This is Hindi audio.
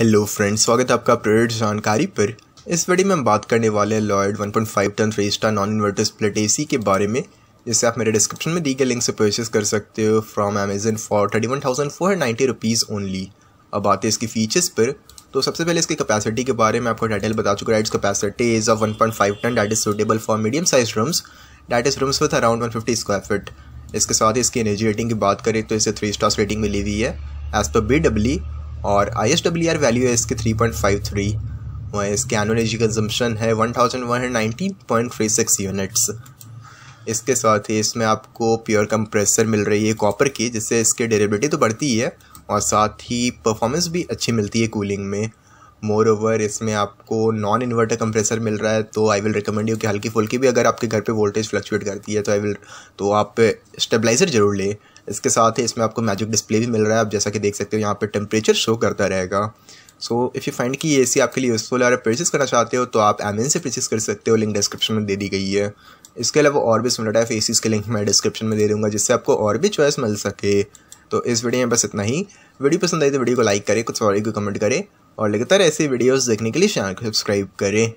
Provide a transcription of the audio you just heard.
हेलो फ्रेंड्स स्वागत है आपका प्रेरित जानकारी पर इस वीडियो में हम बात करने वाले हैं Lloyd 1.5 ton three star non inverter split AC के बारे में जिसे आप मेरे डिस्क्रिप्शन में दी गए लिंक से परचेस कर सकते हो from Amazon for thirty one thousand four ninety rupees only अब आते हैं इसकी फीचर्स पर तो सबसे पहले इसकी कपैसिटी के बारे में आपको डिटेल बता चुका है its capacity is of 1.5 ton that is suitable for medium size rooms that is rooms with around fifty square feet इसके साथ ही इसकी एनर्जी रेटिंग की बात करें तो इसे थ्री स्टार्स रेटिंग मिली हुई है एज पर बी डब्ली और I S W R value है इसके थ्री पॉइंट फाइव थ्री वहीं इसके एनुअल एजी कंजम्पन है one thousand one hundred nineteen point three six units इसके साथ ही इसमें आपको प्योर कंप्रेसर मिल रही है कॉपर की जिससे इसके डेरेबिलिटी तो बढ़ती ही है और साथ ही परफॉर्मेंस भी अच्छी मिलती है कूलिंग में मोर ओवर इसमें आपको नॉन इन्वर्टर कंप्रेसर मिल रहा है तो आई विल रिकमेंड यू कि हल्की फुल्की भी अगर आपके घर पे वोल्टेज फ्लक्चुएट करती है तो आई विल तो आप स्टेबलाइजर जरूर लें इसके साथ ही इसमें आपको मैजिक डिस्प्ले भी मिल रहा है आप जैसा कि देख सकते हो यहाँ पर टेम्परेचर शो करता रहेगा सो इफ़ यू फाइंड कि ये ए आपके लिए यूज़फुल है और परचेज करना चाहते हो तो आप अमेजन से परचेज कर सकते हो लिंक डिस्क्रिप्शन में दे दी गई है इसके अलावा और भी सुनट टाइप ए के लिंक मैं डिस्क्रिप्शन में दे दूँगा जिससे आपको और भी चॉइस मिल सके तो इस वीडियो में बस इतना ही वीडियो पसंद आई तो वीडियो को लाइक करें कुछ और को कमेंट करें और लगातार ऐसे वीडियोस देखने के लिए चैनल को सब्सक्राइब करें